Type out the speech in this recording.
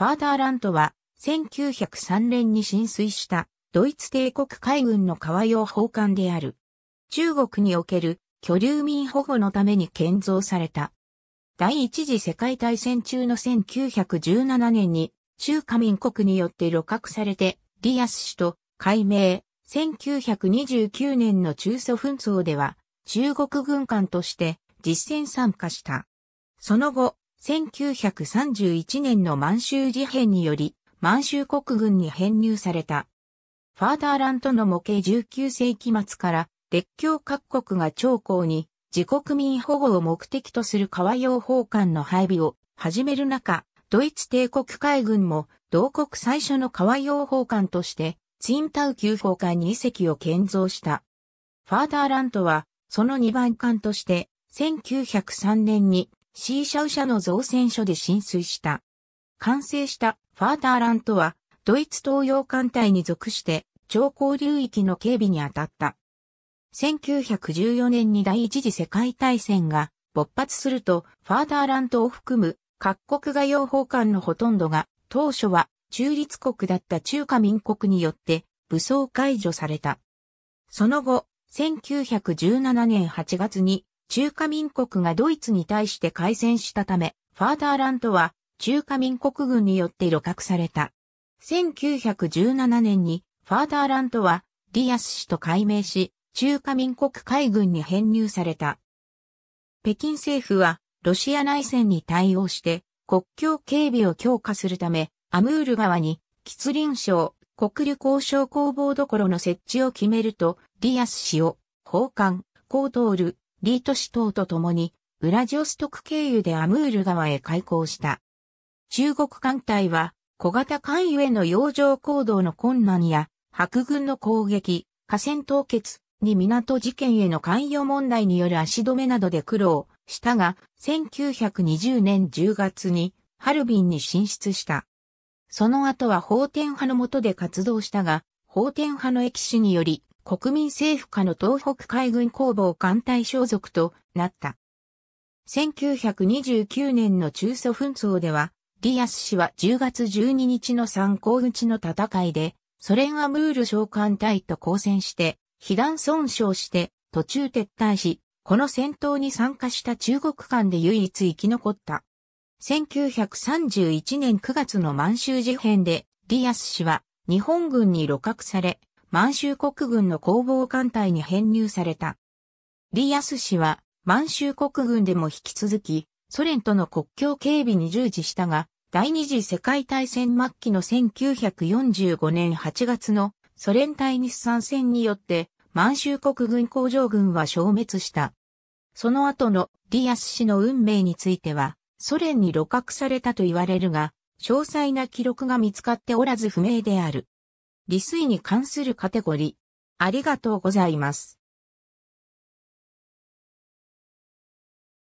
ファーダーラントは1903年に浸水したドイツ帝国海軍の川用砲艦である。中国における居留民保護のために建造された。第一次世界大戦中の1917年に中華民国によって露獲されてリアス氏と改名。1929年の中祖紛争では中国軍艦として実戦参加した。その後、1931年の満州事変により、満州国軍に編入された。ファーダーラントの模型19世紀末から、列強各国が長江に、自国民保護を目的とする川用砲艦の配備を始める中、ドイツ帝国海軍も同国最初の川用砲艦としてツインタウ級砲艦2隻を建造した。ファーダーラントはその2番艦として1903年にシーシャウ社の造船所で浸水した。完成したファーターラントは、ドイツ東洋艦隊に属して、超高流域の警備に当たった。1914年に第一次世界大戦が勃発すると、ファーダーラントを含む各国が洋法艦のほとんどが、当初は中立国だった中華民国によって武装解除された。その後、1917年8月に中華民国がドイツに対して開戦したため、ファーダーラントは中華民国軍によって露獲された。1917年にファーダーラントはディアス氏と改名し、中華民国海軍に編入された。北京政府はロシア内戦に対応して国境警備を強化するため、アムール川に吉林省国立交渉工房どころの設置を決めると、ディアス氏を、奉還、コーール、リート氏等と共に、ウラジオストク経由でアムール川へ開港した。中国艦隊は、小型艦ゆへの洋上行動の困難や、白軍の攻撃、河川凍結に港事件への関与問題による足止めなどで苦労したが、1920年10月にハルビンに進出した。その後は法天派の下で活動したが、法天派の歴史により国民政府下の東北海軍工房艦隊所属となった。1929年の中蘇紛争では、ディアス氏は10月12日の参考口の戦いで、ソ連アムール召喚隊と交戦して、被弾損傷して途中撤退し、この戦闘に参加した中国艦で唯一生き残った。1931年9月の満州事変で、ディアス氏は日本軍に露獲され、満州国軍の攻防艦隊に編入された。リ・アス氏は満州国軍でも引き続きソ連との国境警備に従事したが、第二次世界大戦末期の1945年8月のソ連対日参戦によって満州国軍工場軍は消滅した。その後のリ・アス氏の運命については、ソ連に露獲されたと言われるが、詳細な記録が見つかっておらず不明である。利水に関するカテゴリー。ありがとうございます。